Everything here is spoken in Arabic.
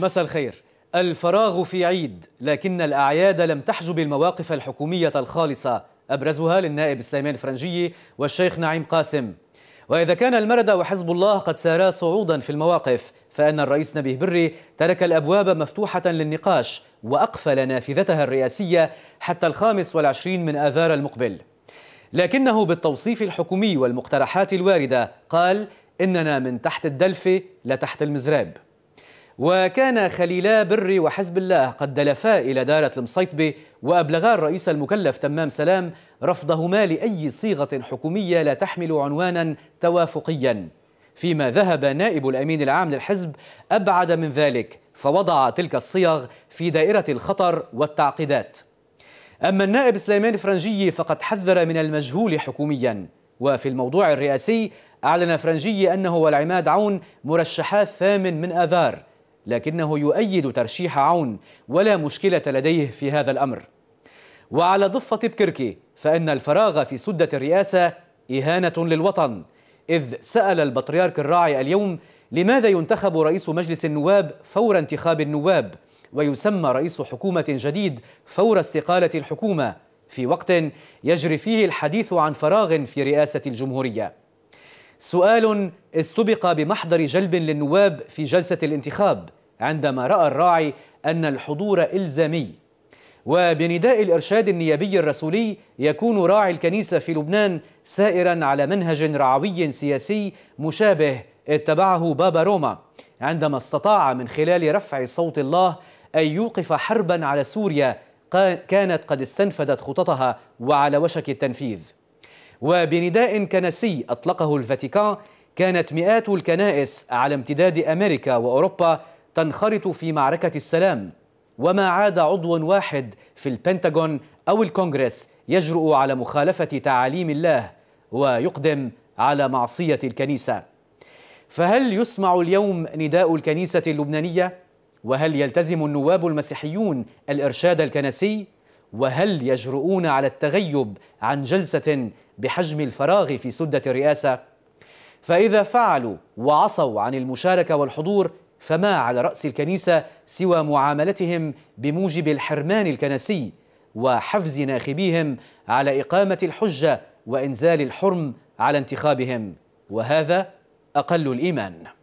مساء الخير الفراغ في عيد لكن الأعياد لم تحجب المواقف الحكومية الخالصة أبرزها للنائب سليمان فرنجي والشيخ نعيم قاسم وإذا كان المرد وحزب الله قد سارا صعودا في المواقف فأن الرئيس نبيه بري ترك الأبواب مفتوحة للنقاش وأقفل نافذتها الرئاسية حتى الخامس والعشرين من آذار المقبل لكنه بالتوصيف الحكومي والمقترحات الواردة قال إننا من تحت الدلف لتحت المزراب وكان خليلا بري وحزب الله قد دلفا إلى دارة المصيطبة وأبلغا الرئيس المكلف تمام سلام رفضهما لأي صيغة حكومية لا تحمل عنوانا توافقيا فيما ذهب نائب الأمين العام للحزب أبعد من ذلك فوضع تلك الصيغ في دائرة الخطر والتعقيدات أما النائب سليمان فرنجي فقد حذر من المجهول حكوميا وفي الموضوع الرئاسي أعلن فرنجي أنه والعماد عون مرشحات ثامن من آذار لكنه يؤيد ترشيح عون ولا مشكلة لديه في هذا الأمر وعلى ضفة بكركي فإن الفراغ في سدة الرئاسة إهانة للوطن إذ سأل البطريرك الراعي اليوم لماذا ينتخب رئيس مجلس النواب فور انتخاب النواب ويسمى رئيس حكومة جديد فور استقالة الحكومة في وقت يجري فيه الحديث عن فراغ في رئاسة الجمهورية سؤال استبق بمحضر جلب للنواب في جلسة الانتخاب عندما رأى الراعي أن الحضور إلزامي وبنداء الإرشاد النيابي الرسولي يكون راعي الكنيسة في لبنان سائرا على منهج رعوي سياسي مشابه اتبعه بابا روما عندما استطاع من خلال رفع صوت الله أن يوقف حربا على سوريا كانت قد استنفذت خططها وعلى وشك التنفيذ وبنداء كنسي أطلقه الفاتيكان كانت مئات الكنائس على امتداد أمريكا وأوروبا تنخرط في معركة السلام وما عاد عضو واحد في البنتاغون أو الكونغرس يجرؤ على مخالفة تعاليم الله ويقدم على معصية الكنيسة فهل يسمع اليوم نداء الكنيسة اللبنانية؟ وهل يلتزم النواب المسيحيون الإرشاد الكنسي؟ وهل يجرؤون على التغيب عن جلسة بحجم الفراغ في سدة الرئاسة؟ فإذا فعلوا وعصوا عن المشاركة والحضور فما على رأس الكنيسة سوى معاملتهم بموجب الحرمان الكنسي وحفز ناخبيهم على إقامة الحجة وإنزال الحرم على انتخابهم وهذا أقل الإيمان